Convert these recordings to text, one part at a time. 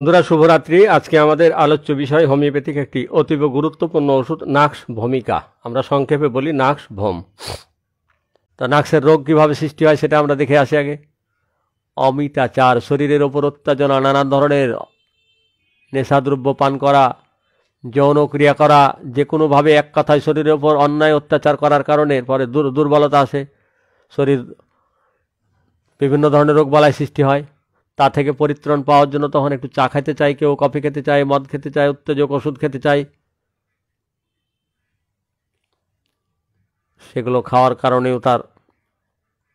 বন্ধুরা শুভরাত্রি আজকে আমাদের আলোচ্য বিষয় হোমিওপ্যাথিক একটি অতীব গুরুত্বপূর্ণ ওষুধ নাক্স ভূমিকা আমরা সংক্ষেপে বলি নাক্স ভম তা নাক্সের রোগ কীভাবে সৃষ্টি হয় সেটা আমরা দেখে আসি আগে অমিতাচার শরীরের ওপর অত্যাচনা নানান ধরনের নেশাদ্রব্য পান করা যৌন ক্রিয়া করা যে কোনোভাবে এক কথায় শরীরের ওপর অন্যায় অত্যাচার করার কারণে পরে দুর্বলতা আসে শরীর বিভিন্ন ধরনের রোগ বালায় সৃষ্টি হয় তা থেকে পরিত্রাণ পাওয়ার জন্য তখন একটু চা খাইতে চায় কেউ কফি খেতে চায় মদ খেতে চায় উত্তেজক ওষুধ খেতে চায় সেগুলো খাওয়ার কারণেও তার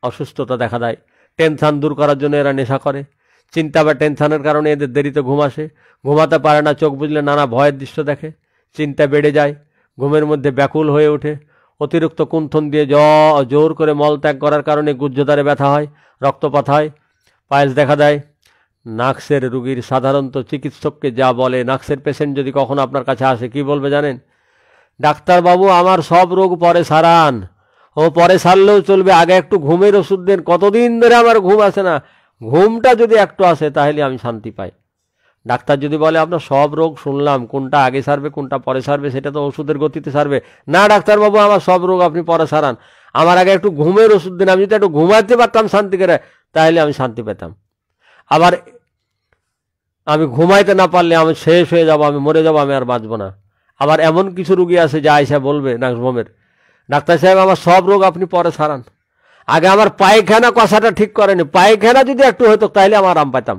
অসুস্থতা দেখা দেয় টেনশান দূর করার জন্য এরা নেশা করে চিন্তা বা টেনশানের কারণে এদের দেরিতে ঘুম আসে ঘুমাতে পারে না চোখ বুঝলে নানা ভয়ের দৃশ্য দেখে চিন্তা বেড়ে যায় ঘুমের মধ্যে ব্যাকুল হয়ে ওঠে অতিরিক্ত কুণ্ঠন দিয়ে জ জোর করে মল ত্যাগ করার কারণে গুজ্জদারে ব্যথা হয় রক্তপাত হয় পায়েস দেখা দেয় নাক্সের রুগীর সাধারণত চিকিৎসককে যা বলে নাক্সের পেশেন্ট যদি কখনো আপনার কাছে আসে কি বলবে জানেন ডাক্তারবাবু আমার সব রোগ পরে সারান ও পরে সারলেও চলবে আগে একটু ঘুমের ওষুধ দেন কতদিন ধরে আমার ঘুম আসে না ঘুমটা যদি একটু আসে তাহলে আমি শান্তি পাই ডাক্তার যদি বলে আপনার সব রোগ শুনলাম কোনটা আগে সারবে কোনটা পরে সারবে সেটা তো ওষুধের গতিতে সারবে না ডাক্তারবাবু আমার সব রোগ আপনি পরে সারান আমার আগে একটু ঘুমের ওষুধ দিন আমি যদি একটু ঘুমাতে পারতাম শান্তি করে তাহলে আমি শান্তি পেতাম আবার আমি ঘুমাইতে না পারলে আমি শেষ হয়ে যাব আমি মরে যাব আমি আর বাঁচব না আবার এমন কিছু রুগী আছে যা আয়সা বলবে নার্সভোমের ডাক্তার সাহেব আমার সব রোগ আপনি পরে সারান আগে আমার পায়খানা কথাটা ঠিক করেনি পায়খানা যদি একটু হতো তাহলে আমার আরাম পাইতাম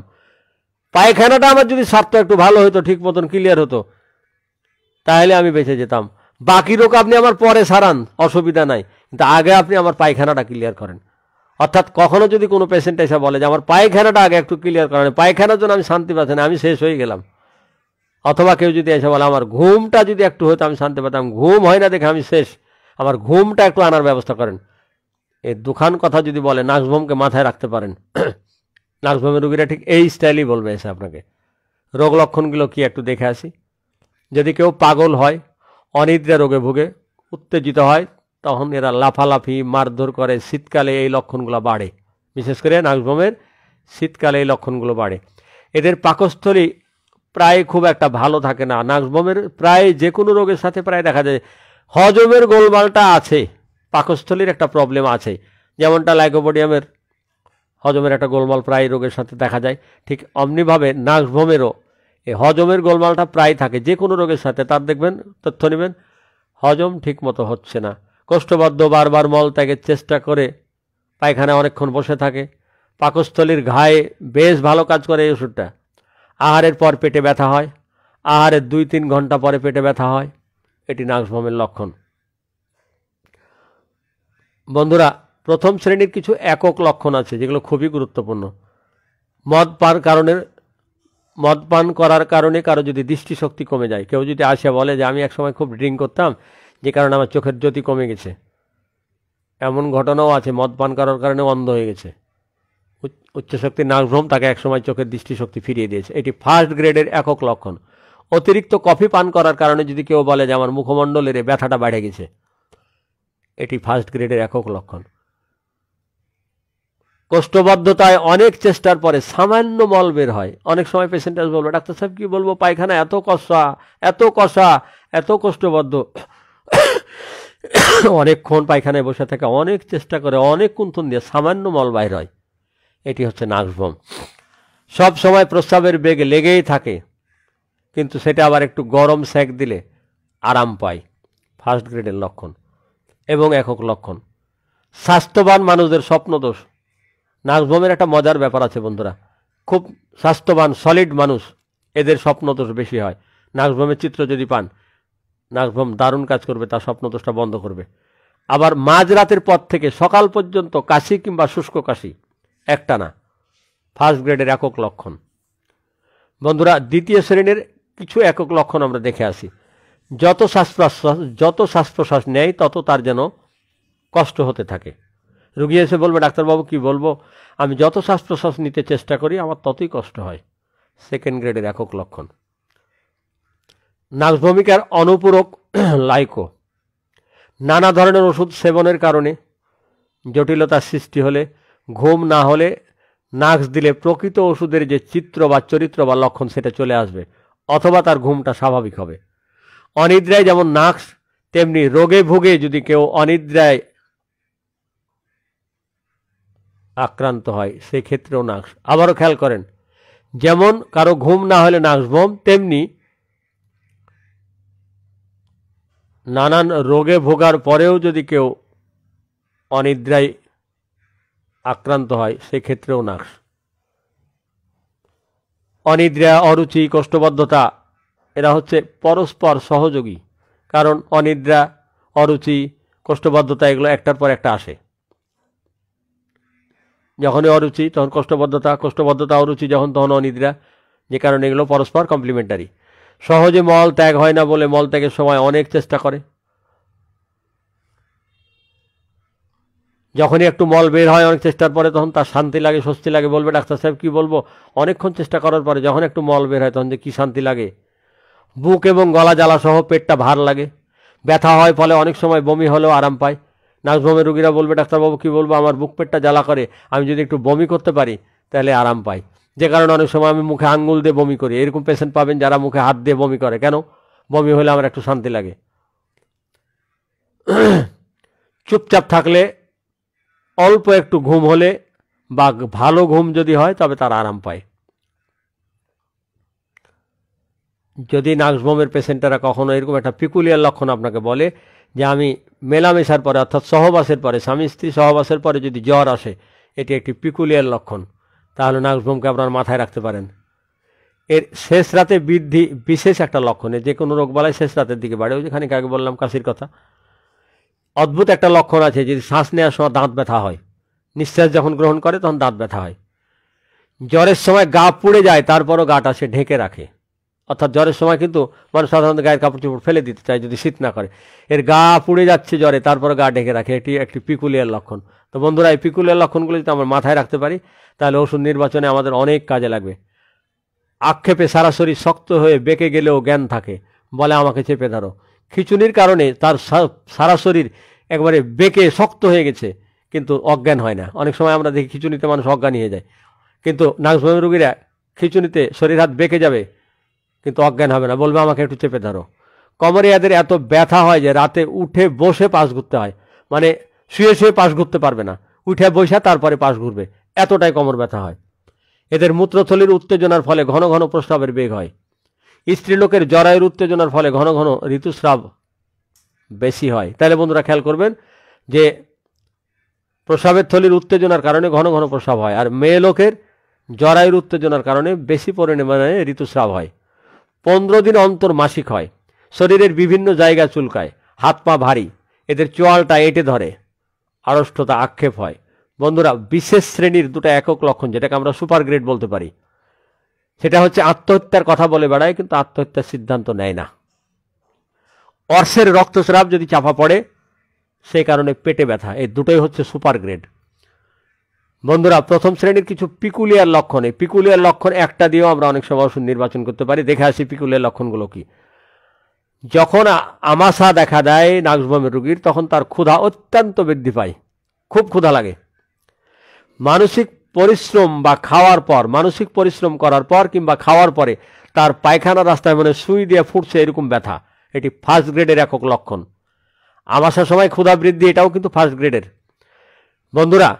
পায়খানাটা আমার যদি স্বার্থ একটু ভালো হতো ঠিক মতন ক্লিয়ার হতো তাহলে আমি বেঁচে যেতাম বাকি রোগ আপনি আমার পরে সারান অসুবিধা নাই কিন্তু আগে আপনি আমার পায়খানাটা ক্লিয়ার করেন অর্থাৎ কখনো যদি কোনো পেশেন্ট এসে বলে যে আমার পায়খানাটা আগে একটু ক্লিয়ার করা পায়খানার জন্য আমি শান্তি পাচ্ছি না আমি শেষ হয়ে গেলাম অথবা কেউ যদি এসে বলে আমার ঘুমটা যদি একটু হতো আমি শান্তি পেতাম ঘুম হয় না দেখে আমি শেষ আমার ঘুমটা একটু আনার ব্যবস্থা করেন এই দুখান কথা যদি বলে নার্সভোমকে মাথায় রাখতে পারেন নার্সভোমের রুগীরা ঠিক এই স্টাইলই বলবে এসে আপনাকে রোগ লক্ষণগুলো কি একটু দেখে আসি যদি কেউ পাগল হয় অনিদ্রা রোগে ভুগে উত্তেজিত হয় তখন এরা লাফালাফি মারধর করে শীতকালে এই লক্ষণগুলো বাড়ে বিশেষ করে নাগভমের শীতকালে এই লক্ষণগুলো বাড়ে এদের পাকস্থলী প্রায় খুব একটা ভালো থাকে না নাগভমের প্রায় যে কোনো রোগের সাথে প্রায় দেখা যায় হজমের গোলমালটা আছে পাকস্থলীর একটা প্রবলেম আছে যেমনটা লাইকোপোডিয়ামের হজমের একটা গোলমাল প্রায় রোগের সাথে দেখা যায় ঠিক অমনিভাবে নাগভমেরও এই হজমের গোলমালটা প্রায় থাকে যে কোনো রোগের সাথে তার দেখবেন তথ্য নেবেন হজম ঠিক মতো হচ্ছে না কষ্টবাধ্য বারবার মল ত্যাগের চেষ্টা করে পায়খানা অনেকক্ষণ বসে থাকে পাকস্থলীর ঘায়ে বেশ ভালো কাজ করে এই ওষুধটা আহারের পর পেটে ব্যথা হয় আহারের দুই তিন ঘন্টা পরে পেটে ব্যথা হয় এটি নার্সভমের লক্ষণ বন্ধুরা প্রথম শ্রেণীর কিছু একক লক্ষণ আছে যেগুলো খুবই গুরুত্বপূর্ণ মদ পান কারণের মদ পান করার কারণে কারো যদি দৃষ্টিশক্তি কমে যায় কেউ যদি আসে বলে যে আমি একসময় খুব ড্রিঙ্ক করতাম যে কারণে আমার চোখের জ্যোতি কমে গেছে এমন ঘটনাও আছে মদ পান করার কারণে অন্ধ হয়ে গেছে উচ্চশক্তি নাগভ্রম তাকে একসময় চোখের দৃষ্টিশক্তি ফিরিয়ে দিয়েছে এটি ফার্স্ট গ্রেডের একক লক্ষণ অতিরিক্ত কফি পান করার কারণে যদি কেউ বলে যে আমার মুখমণ্ডলের ব্যথাটা বেড়ে গেছে এটি ফার্স্ট গ্রেডের একক লক্ষণ কোষ্ঠবদ্ধতায় অনেক চেষ্টার পরে সামান্য মল বের হয় অনেক সময় পেশেন্ট বলবো ডাক্তার সাহেব কী বলবো পায়খানা এত কষা এত কষা এত কোষ্ঠবদ্ধ অনেকক্ষণ পায়খানায় বসে থাকে অনেক চেষ্টা করে অনেক কুন্থন দিয়ে সামান্য মল বাইর হয় এটি হচ্ছে নাকভম সব সময় প্রস্রাবের বেগ লেগেই থাকে কিন্তু সেটা আবার একটু গরম সেক দিলে আরাম পায় ফার্স্ট গ্রেডের লক্ষণ এবং একক লক্ষণ স্বাস্থ্যবান মানুষদের স্বপ্নদোষ নাকভমের একটা মজার ব্যাপার আছে বন্ধুরা খুব স্বাস্থ্যবান সলিড মানুষ এদের স্বপ্নদোষ বেশি হয় নাকভমের চিত্র যদি পান নাগভম দারুণ কাজ করবে তার স্বপ্নদোষটা বন্ধ করবে আবার মাঝরাতের পর থেকে সকাল পর্যন্ত কাশি কিংবা শুষ্ক কাশি একটা না ফার্স্ট গ্রেডের একক লক্ষণ বন্ধুরা দ্বিতীয় শ্রেণীর কিছু একক লক্ষণ আমরা দেখে আসি যত শ্বাস প্রশ্বাস যত শ্বাস প্রশ্বাস নেয় তত তার যেন কষ্ট হতে থাকে রুগী এসে বলবে ডাক্তারবাবু কি বলবো আমি যত শ্বাস প্রশ্বাস নিতে চেষ্টা করি আমার ততই কষ্ট হয় সেকেন্ড গ্রেডের একক লক্ষণ নাচ ভূমিকার অনুপূরক লাইকো নানা ধরনের ওষুধ সেবনের কারণে জটিলতার সৃষ্টি হলে ঘুম না হলে নাক্স দিলে প্রকৃত ওষুধের যে চিত্র বা চরিত্র বা লক্ষণ সেটা চলে আসবে অথবা তার ঘুমটা স্বাভাবিক হবে অনিদ্রায় যেমন নাক্স তেমনি রোগে ভোগে যদি কেউ অনিদ্রায় আক্রান্ত হয় সেক্ষেত্রেও নাক্স আবারও খেয়াল করেন যেমন কারো ঘুম না হলে নাক্স ভ্রম তেমনি নানান রোগে ভোগার পরেও যদি কেউ অনিদ্রায় আক্রান্ত হয় সেক্ষেত্রেও নাশ অনিদ্রা অরুচি কষ্টবদ্ধতা এরা হচ্ছে পরস্পর সহযোগী কারণ অনিদ্রা অরুচি কষ্টবদ্ধতা এগুলো একটার পর একটা আসে যখনই অরুচি তখন কষ্টবদ্ধতা কষ্টবদ্ধতা অরুচি যখন তখন অনিদ্রা যে কারণে এগুলো পরস্পর কমপ্লিমেন্টারি সহজে মল ত্যাগ হয় না বলে মল ত্যাগের সময় অনেক চেষ্টা করে যখনই একটু মল বের হয় অনেক চেষ্টার পরে তখন তার শান্তি লাগে স্বস্তি লাগে বলবে ডাক্তার সাহেব কি বলবো অনেকক্ষণ চেষ্টা করার পরে যখন একটু মল বের হয় তখন যে কী শান্তি লাগে বুক এবং গলা জ্বালাসহ পেটটা ভার লাগে ব্যথা হয় ফলে অনেক সময় বমি হলেও আরাম পায় নার্সভমের রুগীরা বলবে ডাক্তারবাবু কী বলবো আমার বুক পেটটা জ্বালা করে আমি যদি একটু বমি করতে পারি তাহলে আরাম পাই যে কারণে অনেক সময় আমি মুখে আঙ্গুল দিয়ে বমি করি এরকম পেশেন্ট পাবেন যারা মুখে হাত দিয়ে বমি করে কেন বমি হলে আমার একটু শান্তি লাগে চুপচাপ থাকলে অল্প একটু ঘুম হলে বা ভালো ঘুম যদি হয় তবে তার আরাম পায় যদি নাকসবমের পেশেন্টেরা কখনো এরকম একটা পিকুলিয়ার লক্ষণ আপনাকে বলে যে আমি মেলামেশার পরে অর্থাৎ সহবাসের পরে স্বামী স্ত্রী সহবাসের পরে যদি জ্বর আসে এটি একটি পিকুলিয়ার লক্ষণ তাহলে নাগভ্রমকে আপনার মাথায় রাখতে পারেন এর শেষ রাতে বৃদ্ধি বিশেষ একটা লক্ষণে যে কোনো রোগ রোগবালাই শেষ রাতের দিকে বাড়ে ওই যেখানে আগে বললাম কাশির কথা অদ্ভুত একটা লক্ষণ আছে যদি শ্বাস নেওয়ার সময় দাঁত ব্যথা হয় নিঃশ্বাস যখন গ্রহণ করে তখন দাঁত ব্যথা হয় জ্বরের সময় গা পুড়ে যায় তারপরও গাটা সে ঢেকে রাখে অর্থাৎ জ্বরের সময় কিন্তু মানুষ সাধারণত গায়ের কাপড় চোপড় ফেলে দিতে চায় যদি শীত না করে এর গা পুড়ে যাচ্ছে জ্বরে তারপরে গা ঢেকে রাখে এটি একটি পিকুলিয়ার লক্ষণ তো বন্ধুরা এই পিকুলিয়ার লক্ষণগুলো যদি আমরা মাথায় রাখতে পারি তাহলে ওষুধ নির্বাচনে আমাদের অনেক কাজে লাগবে আক্ষেপে সরাসরি শক্ত হয়ে বেঁকে গেলেও জ্ঞান থাকে বলে আমাকে চেপে ধরো খিচুনির কারণে তার সারা শরীর একবারে বেঁকে শক্ত হয়ে গেছে কিন্তু অজ্ঞান হয় না অনেক সময় আমরা দেখি খিচুনিতে মানুষ অজ্ঞান হয়ে যায় কিন্তু নাগসমের রুগীরা খিচুনিতে শরীর হাত বেঁকে যাবে কিন্তু অজ্ঞান হবে না বলবে আমাকে একটু চেপে ধরো কমরে এদের এত ব্যথা হয় যে রাতে উঠে বসে পাশ ঘুরতে হয় মানে শুয়ে শুয়ে পাশ ঘুরতে পারবে না উঠে বসে তারপরে পাশ ঘুরবে এতটাই কমর ব্যথা হয় এদের মূত্রথলির উত্তেজনার ফলে ঘন ঘন প্রস্রাবের বেগ হয় স্ত্রীলোকের জরায়ুর উত্তেজনার ফলে ঘন ঘন ঋতুস্রাব বেশি হয় তাহলে বন্ধুরা খেয়াল করবেন যে প্রস্রাবের থলির উত্তেজনার কারণে ঘন ঘন প্রস্রাব হয় আর মেয়ে লোকের জরায়ুর উত্তেজনার কারণে বেশি পরিমাণে ঋতুস্রাব হয় পনেরো দিন অন্তর মাসিক হয় শরীরের বিভিন্ন জায়গা চুলকায় হাত পা ভারী এদের চোয়ালটা এঁটে ধরে আড়ষ্টতা আক্ষেপ হয় বন্ধুরা বিশেষ শ্রেণীর দুটো একক লক্ষণ যেটাকে আমরা সুপার গ্রেড বলতে পারি সেটা হচ্ছে আত্মহত্যার কথা বলে বেড়ায় কিন্তু আত্মহত্যার সিদ্ধান্ত নেয় না অর্শের রক্তস্রাব যদি চাপা পড়ে সেই কারণে পেটে ব্যথা এই দুটোই হচ্ছে সুপার গ্রেড বন্ধুরা প্রথম শ্রেণীর কিছু পিকুলিয়ার লক্ষণ এই পিকুলিয়ার লক্ষণ একটা দিয়েও আমরা অনেক সময় ওষুধ নির্বাচন করতে পারি দেখে আসি পিকুলিয়ার লক্ষণগুলো কি যখন আমাশা দেখা দেয় নাগসভমের রুগীর তখন তার ক্ষুধা অত্যন্ত বৃদ্ধি পায় খুব ক্ষুধা লাগে মানসিক পরিশ্রম বা খাওয়ার পর মানসিক পরিশ্রম করার পর কিংবা খাওয়ার পরে তার পায়খানা রাস্তায় মানে সুই দিয়ে ফুটছে এরকম ব্যথা এটি ফার্স্ট গ্রেডের একক লক্ষণ আমাশার সময় ক্ষুধা বৃদ্ধি এটাও কিন্তু ফার্স্ট গ্রেডের বন্ধুরা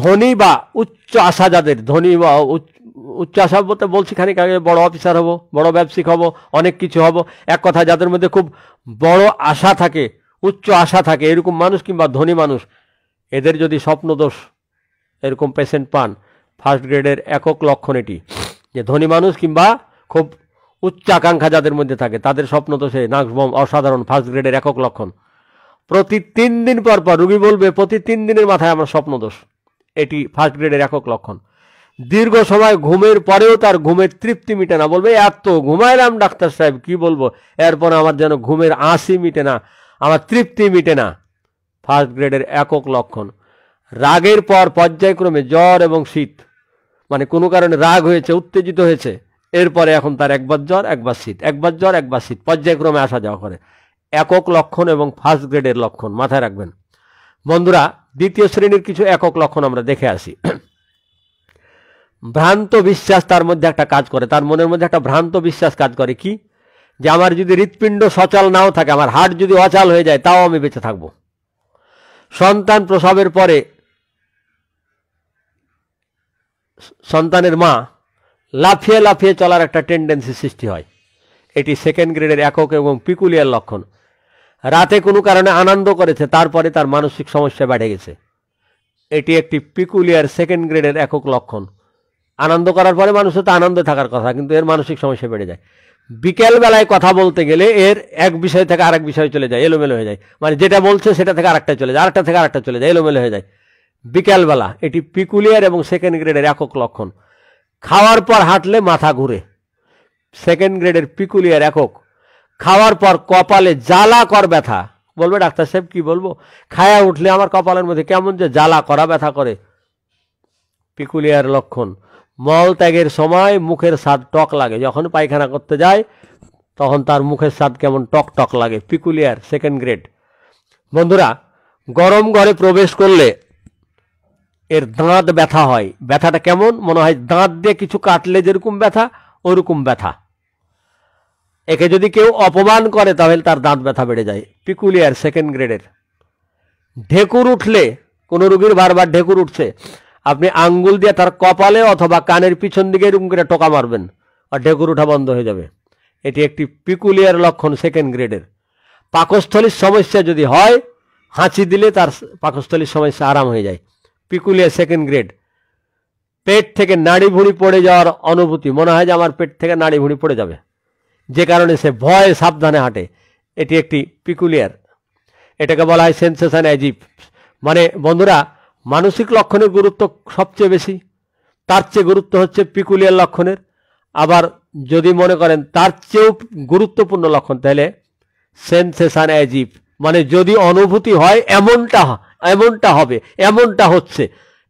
ধনী বা উচ্চ আশা যাদের ধনী বা উচ্চ আশা বলতে বলছি খানিক আগে বড় অফিসার হব বড় ব্যবসায়িক হব অনেক কিছু হব এক কথা যাদের মধ্যে খুব বড় আশা থাকে উচ্চ আশা থাকে এরকম মানুষ কিংবা ধনী মানুষ এদের যদি স্বপ্নদোষ এরকম পেশেন্ট পান ফার্স্ট গ্রেডের একক লক্ষণ এটি যে ধনী মানুষ কিংবা খুব উচ্চাকাঙ্ক্ষা যাদের মধ্যে থাকে তাদের স্বপ্নদোষে নাগবম অসাধারণ ফার্স্ট গ্রেডের একক লক্ষণ প্রতি তিন দিন পর পর রুগী বলবে প্রতি তিন দিনের মাথায় আমার স্বপ্নদোষ এটি ফার্স্ট গ্রেডের একক লক্ষণ দীর্ঘ সময় ঘুমের পরেও তার ঘুমের তৃপ্তি মিটে না বলবে এত ঘুমাইলাম ডাক্তার সাহেব কি বলবো এরপর আমার যেন ঘুমের আঁসি মিটে না আমার তৃপ্তি মিটে না ফার্স্ট গ্রেডের একক লক্ষণ রাগের পর পর্যায়ক্রমে জ্বর এবং শীত মানে কোনো কারণে রাগ হয়েছে উত্তেজিত হয়েছে এরপরে এখন তার একবার জ্বর একবার শীত একবার জ্বর একবার শীত পর্যায়ক্রমে আসা যাওয়া করে একক লক্ষণ এবং ফার্স্ট গ্রেডের লক্ষণ মাথায় রাখবেন বন্ধুরা দ্বিতীয় শ্রেণীর কিছু একক লক্ষণ আমরা দেখে আসি ভ্রান্ত বিশ্বাস তার মধ্যে একটা কাজ করে তার মনের মধ্যে একটা ভ্রান্ত বিশ্বাস কাজ করে কি যে আমার যদি হৃৎপিণ্ড সচল নাও থাকে আমার হার্ট যদি অচাল হয়ে যায় তাও আমি বেঁচে থাকব সন্তান প্রসবের পরে সন্তানের মা লাফিয়ে লাফিয়ে চলার একটা টেন্ডেন্সি সৃষ্টি হয় এটি সেকেন্ড গ্রেডের একক এবং পিকুলিয়ার লক্ষণ রাতে কোনো কারণে আনন্দ করেছে তারপরে তার মানসিক সমস্যা বেড়ে গেছে এটি একটি পিকুলিয়ার সেকেন্ড গ্রেডের একক লক্ষণ আনন্দ করার পরে মানুষের তো আনন্দে থাকার কথা কিন্তু এর মানসিক সমস্যা বেড়ে যায় বিকেলবেলায় কথা বলতে গেলে এর এক বিষয় থেকে আরেক বিষয় চলে যায় এলোমেলো হয়ে যায় মানে যেটা বলছে সেটা থেকে আরেকটা চলে যায় আরেকটা থেকে আরেকটা চলে যায় এলোমেলো হয়ে যায় বিকেলবেলা এটি পিকুলিয়ার এবং সেকেন্ড গ্রেডের একক লক্ষণ খাওয়ার পর হাঁটলে মাথা ঘুরে সেকেন্ড গ্রেডের পিকুলিয়ার একক খাওয়ার পর কপালে জ্বালা কর ব্যথা বলবে ডাক্তার সাহেব কি বলবো খায়া উঠলে আমার কপালের মধ্যে কেমন যে জ্বালা করা ব্যথা করে পিকুলিয়ার লক্ষণ মল ত্যাগের সময় মুখের স্বাদ টক লাগে যখন পায়খানা করতে যায় তখন তার মুখের স্বাদ কেমন টক টক লাগে পিকুলিয়ার সেকেন্ড গ্রেড বন্ধুরা গরম ঘরে প্রবেশ করলে এর দাঁত ব্যথা হয় ব্যথাটা কেমন মনে হয় দাঁত দিয়ে কিছু কাটলে যেরকম ব্যথা ওরকম ব্যথা একে যদি কেউ অপমান করে তাহলে তার দাঁত ব্যথা বেড়ে যায় পিকুলিয়ার সেকেন্ড গ্রেডের ঢেকুর উঠলে কোনো রুগীর বারবার ঢেকুর উঠছে আপনি আঙ্গুল দিয়ে তার কপালে অথবা কানের পিছন দিকে এরকম করে টোকা মারবেন আর ঢেকুর উঠা বন্ধ হয়ে যাবে এটি একটি পিকুলিয়ার লক্ষণ সেকেন্ড গ্রেডের পাকস্থলীর সমস্যা যদি হয় হাঁচি দিলে তার পাকস্থলীর সমস্যা আরাম হয়ে যায় পিকুলিয়ার সেকেন্ড গ্রেড পেট থেকে নাড়ি ভুঁড়ি পড়ে যাওয়ার অনুভূতি মনে হয় যে আমার পেট থেকে নাড়ি ভুঁড়ি পড়ে যাবে যে কারণে সে ভয়ে সাবধানে হাঁটে এটি একটি পিকুলিয়ার এটাকে বলা হয় সেন্সেশন অ্যাজিভ মানে বন্ধুরা মানসিক লক্ষণের গুরুত্ব সবচেয়ে বেশি তার চেয়ে গুরুত্ব হচ্ছে পিকুলিয়ার লক্ষণের আবার যদি মনে করেন তার চেয়েও গুরুত্বপূর্ণ লক্ষণ তাহলে সেন্সেশন অ্যাজিভ মানে যদি অনুভূতি হয় এমনটা এমনটা হবে এমনটা হচ্ছে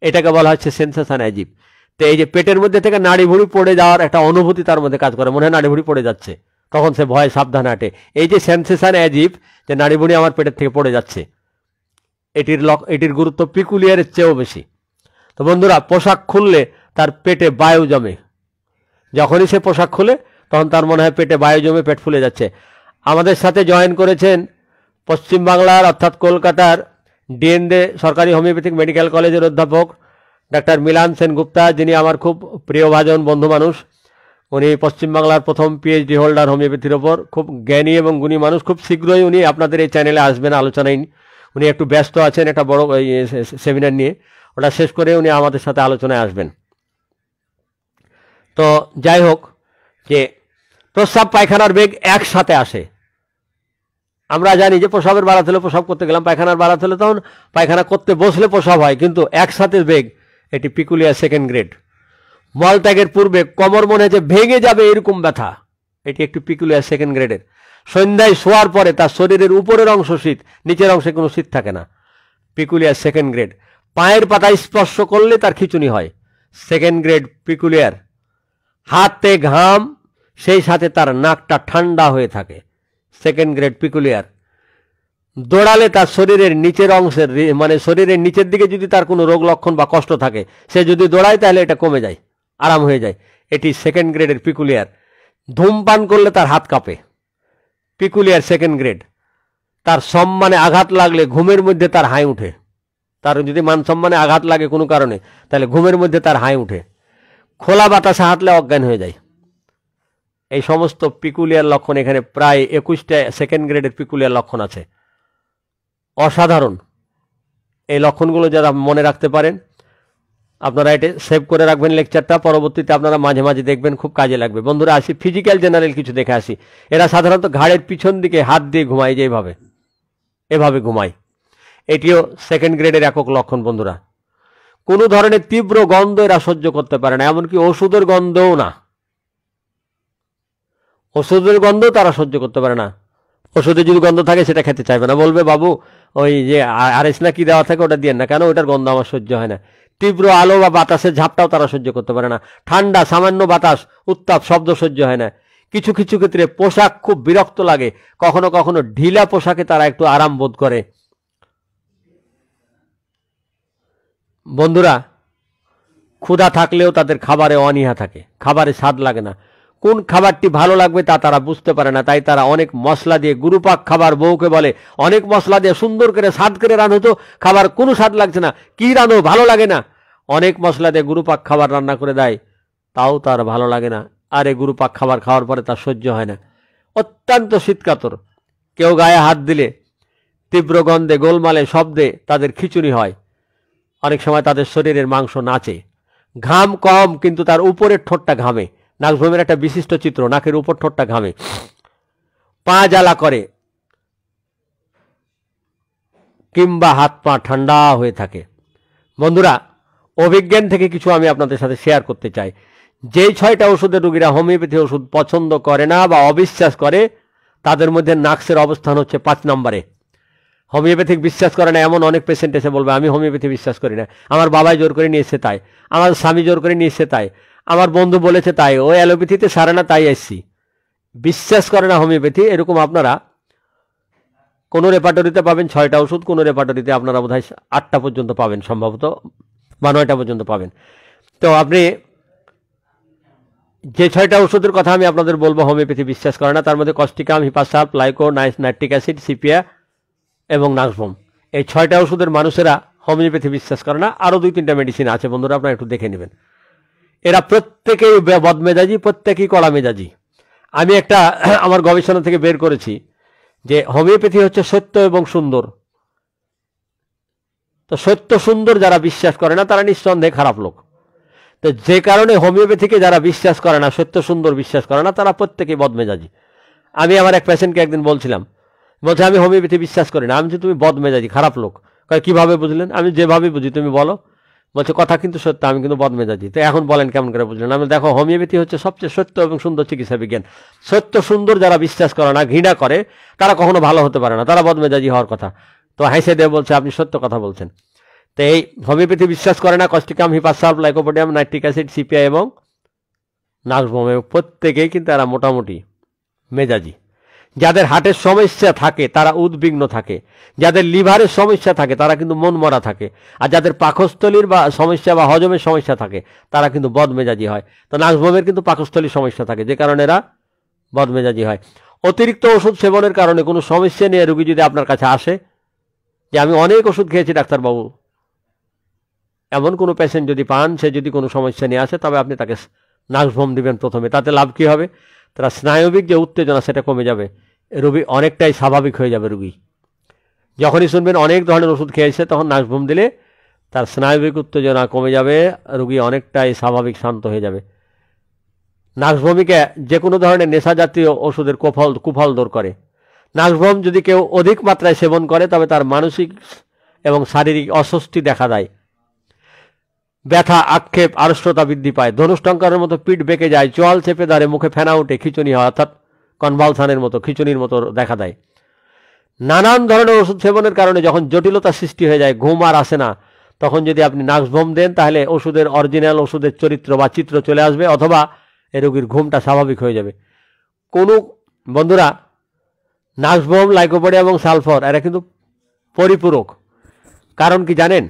এটাকে বলা হচ্ছে সেন্সেশন অ্যাজিভ তো এই যে পেটের মধ্যে থেকে নাড়ি ভুড়ি পড়ে যাওয়ার একটা অনুভূতি তার মধ্যে কাজ করে মনে হয় নাড়ি ভুড়ি পড়ে যাচ্ছে তখন সে ভয় সাবধান আটে এই যে সেন্সেশান অ্যাজিভ যে নাড়িবুড়ি আমার পেটের থেকে পড়ে যাচ্ছে এটির লক এটির গুরুত্ব পিকুলিয়ারের চেয়েও বেশি তো বন্ধুরা পোশাক খুললে তার পেটে বায়ু জমে যখনই সে পোশাক খুলে তখন তার মনে হয় পেটে বায়ু জমে পেট ফুলে যাচ্ছে আমাদের সাথে জয়েন করেছেন পশ্চিমবাংলার অর্থাৎ কলকাতার ডিএনডে সরকারি হোমিওপ্যাথিক মেডিকেল কলেজের অধ্যাপক ডাক্তার মিলান সেনগুপ্তা যিনি আমার খুব প্রিয়ভাজন বন্ধু মানুষ উনি পশ্চিমবাংলার প্রথম পিএইচডি হোল্ডার হোমিওপ্যাথির ওপর খুব জ্ঞানী এবং গুণী মানুষ খুব শীঘ্রই উনি আপনাদের এই চ্যানেলে আসবেন আলোচনায় উনি একটু ব্যস্ত আছেন একটা বড় সেমিনার নিয়ে ওটা শেষ করে উনি আমাদের সাথে আলোচনায় আসবেন তো যাই হোক যে প্রস্রাব পায়খানার বেগ একসাথে আসে আমরা জানি যে প্রসাবের বাড়া হলে প্রসাব করতে গেলাম পায়খানার বাড়া হলে তখন পায়খানা করতে বসলে প্রসাব হয় কিন্তু একসাথে বেগ এটি পিকুলিয়ার সেকেন্ড গ্রেড মলত্যাগের পূর্বে কমর মনে যে ভেঙে যাবে এরকম ব্যথা এটি একটু পিকুলিয়ার সেকেন্ড গ্রেডের সন্ধ্যায় শোয়ার পরে তার শরীরের উপরের অংশ শীত নিচের অংশে কোনো শীত থাকে না পিকুলিয়ার সেকেন্ড গ্রেড পায়ের পাতা স্পর্শ করলে তার খিচুনি হয় সেকেন্ড গ্রেড পিকুলিয়ার হাতে ঘাম সেই সাথে তার নাকটা ঠান্ডা হয়ে থাকে সেকেন্ড গ্রেড পিকুলিয়ার দৌড়ালে তার শরীরের নিচের অংশের মানে শরীরের নিচের দিকে যদি তার কোনো রোগ লক্ষণ বা কষ্ট থাকে সে যদি দৌড়ায় তাহলে এটা কমে যায় আরাম হয়ে যায় এটি সেকেন্ড গ্রেডের পিকুলিয়ার ধূমপান করলে তার হাত কাঁপে পিকুলিয়ার সেকেন্ড গ্রেড তার সম্মানে আঘাত লাগলে ঘুমের মধ্যে তার হাই উঠে তার যদি মান সম্মানে আঘাত লাগে কোনো কারণে তাহলে ঘুমের মধ্যে তার হাই উঠে খোলা বাতাসে হাঁটলে অজ্ঞান হয়ে যায় এই সমস্ত পিকুলিয়ার লক্ষণ এখানে প্রায় একুশটা সেকেন্ড গ্রেডের পিকুলিয়ার লক্ষণ আছে অসাধারণ এই লক্ষণগুলো যারা মনে রাখতে পারেন আপনারা এটা সেভ করে রাখবেন লেকচারটা পরবর্তীতে আপনারা মাঝে মাঝে দেখবেন খুব কাজে লাগবে বন্ধুরা আসি ফিজিক্যাল জেনারেল কিছু দেখে আসি এরা সাধারণত ঘাড়ের পিছন দিকে হাত দিয়ে ঘুমায় যে এভাবে এভাবে ঘুমায় এটিও সেকেন্ড গ্রেডের একক লক্ষণ বন্ধুরা কোনো ধরনের তীব্র গন্ধ এরা সহ্য করতে পারে না এমনকি ওষুধের গন্ধও না ওষুধের গন্ধ তারা সহ্য করতে পারে না ওষুধে যদি গন্ধ থাকে সেটা খেতে চাইবে না বলবে বাবু ওই যে আর এস না কি দেওয়া থাকে ওটা দিয়ে না কেন ওটার গন্ধ আমার সহ্য হয় না তীব্র আলো বা বাতাসের ঝাপটাও তারা সহ্য করতে পারে না ঠান্ডা সামান্য বাতাস উত্তাপ শব্দ সহ্য হয় না কিছু কিছু ক্ষেত্রে পোশাক খুব বিরক্ত লাগে কখনো কখনো ঢিলা পোশাকে তারা একটু আরাম বোধ করে বন্ধুরা ক্ষুধা থাকলেও তাদের খাবারে অনীহা থাকে খাবারে স্বাদ লাগে না কোন খাবারটি ভালো লাগবে তা তারা বুঝতে পারে না তাই তারা অনেক মশলা দিয়ে গুরুপাক খাবার বউকে বলে অনেক মশলা দিয়ে সুন্দর করে স্বাদ করে রাঁধো তো খাবার কোনো স্বাদ লাগছে না কি রাঁধো ভালো লাগে না অনেক মশলা দিয়ে গুরুপাক খাবার রান্না করে দেয় তাও তার ভালো লাগে না আর এ গুরুপাক খাবার খাওয়ার পরে তার সহ্য হয় না অত্যন্ত শীতকাতর কেউ গায়ে হাত দিলে তীব্র গন্ধে গোলমালে শব্দে তাদের খিচুড়ি হয় অনেক সময় তাদের শরীরের মাংস নাচে ঘাম কম কিন্তু তার উপরের ঠোঁটটা ঘামে নাকভ্রমের একটা বিশিষ্ট চিত্র নাকের উপর ঠোঁটটা ঘামে পা জ্বালা করে কিংবা হাত পা ঠান্ডা হয়ে থাকে বন্ধুরা অভিজ্ঞান থেকে কিছু আমি আপনাদের সাথে শেয়ার করতে চাই যেই ছয়টা ওষুধের রুগীরা হোমিওপ্যাথি ওষুধ পছন্দ করে না বা অবিশ্বাস করে তাদের মধ্যে নাক্সের অবস্থান হচ্ছে পাঁচ নম্বরে হোমিওপ্যাথিক বিশ্বাস করে না এমন অনেক পেশেন্ট এসে বলবে আমি হোমিওপ্যাথি বিশ্বাস করি না আমার বাবাই জোর করে নিয়ে এসে তাই আমার স্বামী জোর করে নিয়ে এসে তাই আমার বন্ধু বলেছে তাই ও অ্যালোপ্যাথিতে সারে না তাই আসছি বিশ্বাস করে না হোমিওপ্যাথি এরকম আপনারা কোনো রেপাটরিতে পাবেন ছয়টা ওষুধ কোনো রেপাটরিতে আপনারা বোধ আটটা পর্যন্ত পাবেন সম্ভবত বা নয়টা পর্যন্ত পাবেন তো আপনি যে ছয়টা ওষুধের কথা আমি আপনাদের বলবো হোমিওপ্যাথি বিশ্বাস করে না তার মধ্যে কস্টিকাম হিপাসাপ প্লাইকো নাইস নাইট্রিক অ্যাসিড সিপিয়া এবং নাক্সভম এই ছয়টা ওষুধের মানুষেরা হোমিওপ্যাথি বিশ্বাস করে না আরও দুই তিনটা মেডিসিন আছে বন্ধুরা আপনারা একটু দেখে নেবেন এরা প্রত্যেকেই বদমেজাজি প্রত্যেকেই কড়া মেজাজি আমি একটা আমার গবেষণা থেকে বের করেছি যে হোমিওপ্যাথি হচ্ছে সত্য এবং সুন্দর তো সত্য সুন্দর যারা বিশ্বাস করে না তারা নিঃসন্দেহে খারাপ লোক তো যে কারণে হোমিওপ্যাথিকে যারা বিশ্বাস করে না সত্য সুন্দর বিশ্বাস করে না তারা প্রত্যেকেই বদমেজাজি আমি আমার এক পেশেন্টকে একদিন বলছিলাম বলছে আমি হোমিওপ্যাথি বিশ্বাস করি না আমি যে তুমি বদমেজাজি খারাপ লোক কীভাবে বুঝলেন আমি যেভাবে বুঝি তুমি বলো বলছে কথা কিন্তু সত্য আমি কিন্তু বদমেজাজি তো এখন বলেন কেমন করে বুঝলেন আমি দেখো হোমিওপ্যাথি হচ্ছে সবচেয়ে সত্য এবং সুন্দর চিকিৎসা বিজ্ঞান সত্য সুন্দর যারা বিশ্বাস করে না ঘৃণা করে তারা কখনো ভালো হতে পারে না তারা বদমেজাজি হওয়ার কথা তো হাইসে দেব বলছে আপনি সত্য কথা বলছেন তো এই হোমিওপ্যাথি বিশ্বাস করে না causticum hepar sulph lycopodium nitric acid sepia এবং নাক্সবোম প্রত্যেকেই কিন্তু এরা মোটামুটি মেজাজি যাদের হার্টের সমস্যা থাকে তারা উদ্বিগ্ন থাকে যাদের লিভারের সমস্যা থাকে তারা কিন্তু মন মরা থাকে আর যাদের পাকস্থলীর বা সমস্যা বা হজমের সমস্যা থাকে তারা কিন্তু বদমেজাজি হয় তো নাজমের কিন্তু পাকস্থলীর সমস্যা থাকে যে কারণে এরা বদমেজাজি হয় অতিরিক্ত ওষুধ সেবনের কারণে কোনো সমস্যা নিয়ে রুগী যদি আপনার কাছে আসে যে আমি অনেক ওষুধ খেয়েছি ডাক্তারবাবু এমন কোনো পেশেন্ট যদি পান সে যদি কোনো সমস্যা নিয়ে আসে তবে আপনি তাকে নার্স দিবেন প্রথমে তাতে লাভ কী হবে তারা স্নায়বিক যে উত্তেজনা সেটা কমে যাবে রোগী অনেকটাই স্বাভাবিক হয়ে যাবে রুগী যখনই শুনবেন অনেক ধরনের ওষুধ খেয়েছে তখন নাকভূম দিলে তার স্নায়বিক উত্তেজনা কমে যাবে রুগী অনেকটাই স্বাভাবিক শান্ত হয়ে যাবে নাকভূমিকে যে কোনো ধরনের নেশা জাতীয় ওষুধের কুফল কুফল দূর করে নাকভ্রম যদি কেউ অধিক মাত্রায় সেবন করে তবে তার মানসিক এবং শারীরিক অস্বস্তি দেখা দেয় ব্যথা আক্ষেপ আড়ষ্টতা বৃদ্ধি পায় ধনুষ্টঙ্কারের মতো পিঠ বেঁকে যায় চোয়াল চেপে দাঁড়ে মুখে ফেনা উঠে খিচুনি হয় অর্থাৎ কনভালসানের মতো খিচুনির মতো দেখা দেয় নানান ধরনের ওষুধ সেবনের কারণে যখন জটিলতা সৃষ্টি হয়ে যায় ঘুম আর আসে না তখন যদি আপনি নাক্সভোম দেন তাহলে ওষুধের অরিজিনাল ওষুধের চরিত্র বা চিত্র চলে আসবে অথবা এ রোগীর ঘুমটা স্বাভাবিক হয়ে যাবে কোনো বন্ধুরা নাক্সভোম লাইকোপোডিয়া এবং সালফর এরা কিন্তু পরিপূরক কারণ কি জানেন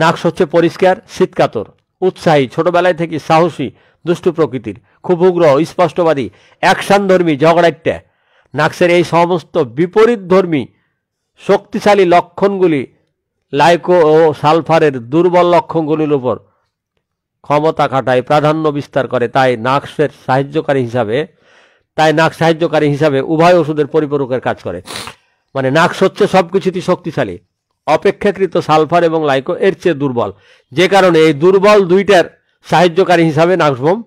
নাক হচ্ছে পরিষ্কার শীতকাতর উৎসাহী ছোটবেলায় থেকে সাহসী দুষ্টু প্রকৃতির খুব উগ্র স্পষ্টবাদী ধর্মী ঝগড়াট্যা নাক্সের এই সমস্ত বিপরীত ধর্মী শক্তিশালী লক্ষণগুলি লাইকো ও সালফারের দুর্বল লক্ষণগুলির উপর ক্ষমতা কাটায় প্রাধান্য বিস্তার করে তাই নাক্সের সাহায্যকারী হিসাবে তাই নাক সাহায্যকারী হিসাবে উভয় ওষুধের পরিপূরকের কাজ করে মানে নাক্স হচ্ছে সব কিছুতেই শক্তিশালী অপেক্ষাকৃত সালফার এবং লাইকো এর চেয়ে দুর্বল যে কারণে এই দুর্বল দুইটার সাহায্যকারী হিসাবে নাক্সবোম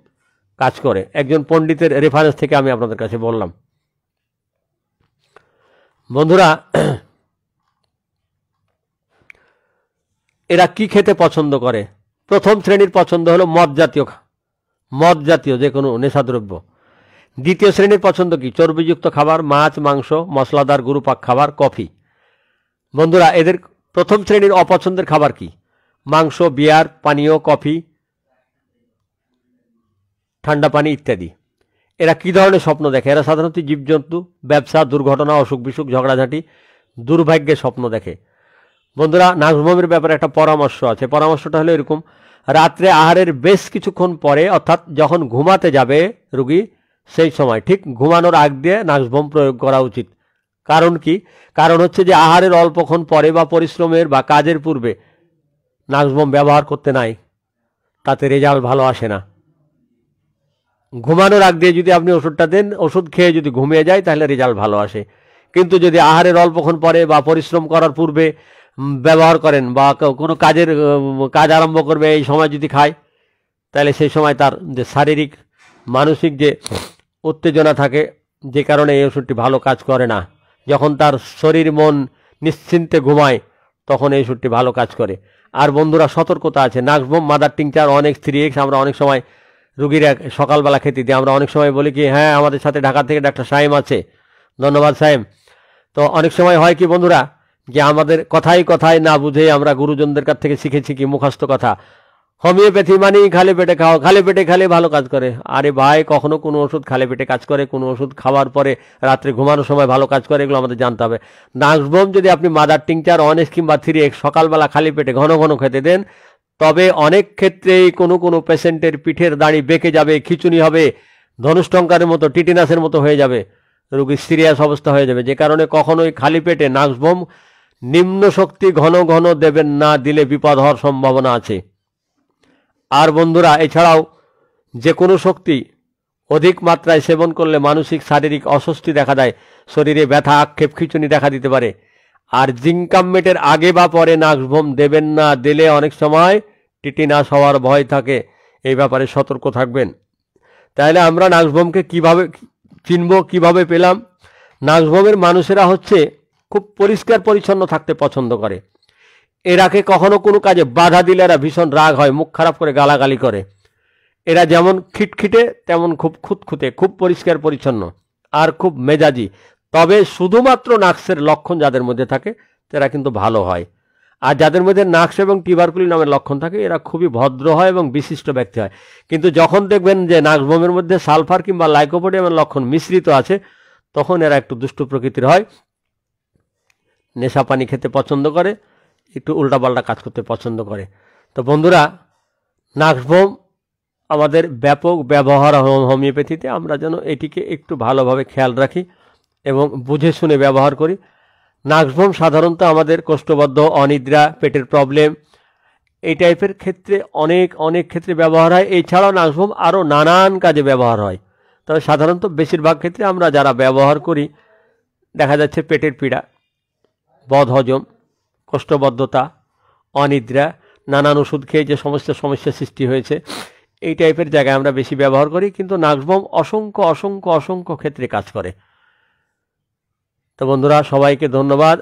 কাজ করে একজন পণ্ডিতের রেফারেন্স থেকে আমি আপনাদের কাছে বললাম বন্ধুরা এরা কি খেতে পছন্দ করে প্রথম শ্রেণীর পছন্দ হলো মদ জাতীয় মদ জাতীয় যে কোনো নেশাদ্রব্য দ্বিতীয় শ্রেণীর পছন্দ কি চর্বিযুক্ত খাবার মাছ মাংস মশলাদার গুরুপাক খাবার কফি বন্ধুরা এদের প্রথম শ্রেণীর অপছন্দের খাবার কি মাংস বিয়ার পানীয় কফি ঠান্ডা পানি ইত্যাদি এরা কী ধরনের স্বপ্ন দেখে এরা সাধারণত জীবজন্তু ব্যবসা দুর্ঘটনা অসুখ বিসুখ ঝগড়াঝাঁটি দুর্ভাগ্যের স্বপ্ন দেখে বন্ধুরা নাজভূমির ব্যাপারে একটা পরামর্শ আছে পরামর্শটা হলো এরকম রাত্রে আহারের বেশ কিছুক্ষণ পরে অর্থাৎ যখন ঘুমাতে যাবে রুগী সেই সময় ঠিক ঘুমানোর আগ দিয়ে নাজভম প্রয়োগ করা উচিত কারণ কি কারণ হচ্ছে যে আহারের অল্পক্ষণ পরে বা পরিশ্রমের বা কাজের পূর্বে নাজমম ব্যবহার করতে নাই তাতে রেজাল্ট ভালো আসে না ঘুমানোর আগ দিয়ে যদি আপনি ওষুধটা দেন ওষুধ খেয়ে যদি ঘুমিয়ে যায় তাহলে রেজাল্ট ভালো আসে কিন্তু যদি আহারের অল্পক্ষণ পরে বা পরিশ্রম করার পূর্বে ব্যবহার করেন বা কোনো কাজের কাজ আরম্ভ করবে এই সময় যদি খায় তাহলে সেই সময় তার যে শারীরিক মানসিক যে উত্তেজনা থাকে যে কারণে এই ওষুধটি ভালো কাজ করে না যখন তার শরীর মন নিশ্চিন্তে ঘুমায় তখন এই ওষুধটি ভালো কাজ করে আর বন্ধুরা সতর্কতা আছে বোম মাদার টিংচার অনেক থ্রি এক্স আমরা অনেক সময় রুগীরা সকালবেলা খেতে দিই আমরা অনেক সময় বলি কি হ্যাঁ আমাদের সাথে ঢাকা থেকে ডাক্তার সাহেম আছে ধন্যবাদ সাহেম তো অনেক সময় হয় কি বন্ধুরা যে আমাদের কথাই কথাই না বুঝে আমরা গুরুজনদের কাছ থেকে শিখেছি কি মুখস্থ কথা হোমিওপ্যাথি মানেই খালি পেটে খাওয়া খালি পেটে খালে ভালো কাজ করে আরে ভাই কখনো কোনো ওষুধ খালি পেটে কাজ করে কোনো ওষুধ খাওয়ার পরে রাত্রে ঘুমানোর সময় ভালো কাজ করে এগুলো আমাদের জানতে হবে নাক্সবোম যদি আপনি মাদার টিংচার অনেক কিংবা থ্রি এক সকালবেলা খালি পেটে ঘন ঘন খেতে দেন তবে অনেক ক্ষেত্রেই কোনো কোনো পেশেন্টের পিঠের দাড়ি বেঁকে যাবে খিচুনি হবে ধনুষ্টঙ্কারের মতো টিটিনাসের মতো হয়ে যাবে রোগীর সিরিয়াস অবস্থা হয়ে যাবে যে কারণে কখনোই খালি পেটে নাক্সবোম নিম্ন শক্তি ঘন ঘন দেবেন না দিলে বিপদ হওয়ার সম্ভাবনা আছে আর বন্ধুরা এছাড়াও যে কোনো শক্তি অধিক মাত্রায় সেবন করলে মানসিক শারীরিক অস্বস্তি দেখা দেয় শরীরে ব্যথা আক্ষেপ খিচুনি দেখা দিতে পারে আর মেটের আগে বা পরে নাকভোম দেবেন না দিলে অনেক সময় টিটিনাস হওয়ার ভয় থাকে এই ব্যাপারে সতর্ক থাকবেন তাহলে আমরা নাকভোমকে কিভাবে চিনব কিভাবে পেলাম নাকভোমের মানুষেরা হচ্ছে খুব পরিষ্কার পরিচ্ছন্ন থাকতে পছন্দ করে এরাকে কখনো কোনো কাজে বাধা দিলে এরা ভীষণ রাগ হয় মুখ খারাপ করে গালাগালি করে এরা যেমন খিটখিটে তেমন খুব খুঁতখুঁতে খুব পরিষ্কার পরিচ্ছন্ন আর খুব মেজাজি তবে শুধুমাত্র নাক্সের লক্ষণ যাদের মধ্যে থাকে তারা কিন্তু ভালো হয় আর যাদের মধ্যে নাক্স এবং টিবারকুলি নামের লক্ষণ থাকে এরা খুবই ভদ্র হয় এবং বিশিষ্ট ব্যক্তি হয় কিন্তু যখন দেখবেন যে নাক্সবোমের মধ্যে সালফার কিংবা লাইকোপোডিয়ামের লক্ষণ মিশ্রিত আছে তখন এরা একটু দুষ্ট প্রকৃতির হয় নেশা পানি খেতে পছন্দ করে একটু উল্টাপাল্টা কাজ করতে পছন্দ করে তো বন্ধুরা নাকভোম আমাদের ব্যাপক ব্যবহার হোমিওপ্যাথিতে আমরা যেন এটিকে একটু ভালোভাবে খেয়াল রাখি এবং বুঝে শুনে ব্যবহার করি নাকভোম সাধারণত আমাদের কোষ্ঠবদ্ধ অনিদ্রা পেটের প্রবলেম এই টাইপের ক্ষেত্রে অনেক অনেক ক্ষেত্রে ব্যবহার হয় এছাড়াও নাকভোম আরও নানান কাজে ব্যবহার হয় তবে সাধারণত বেশিরভাগ ক্ষেত্রে আমরা যারা ব্যবহার করি দেখা যাচ্ছে পেটের পীড়া হজম কোষ্ঠবদ্ধতা অনিদ্রা নানান ওষুধ খেয়ে যে সমস্ত সমস্যা সৃষ্টি হয়েছে এই টাইপের জায়গায় আমরা বেশি ব্যবহার করি কিন্তু নাগসবম অসংখ্য অসংখ্য অসংখ্য ক্ষেত্রে কাজ করে তো বন্ধুরা সবাইকে ধন্যবাদ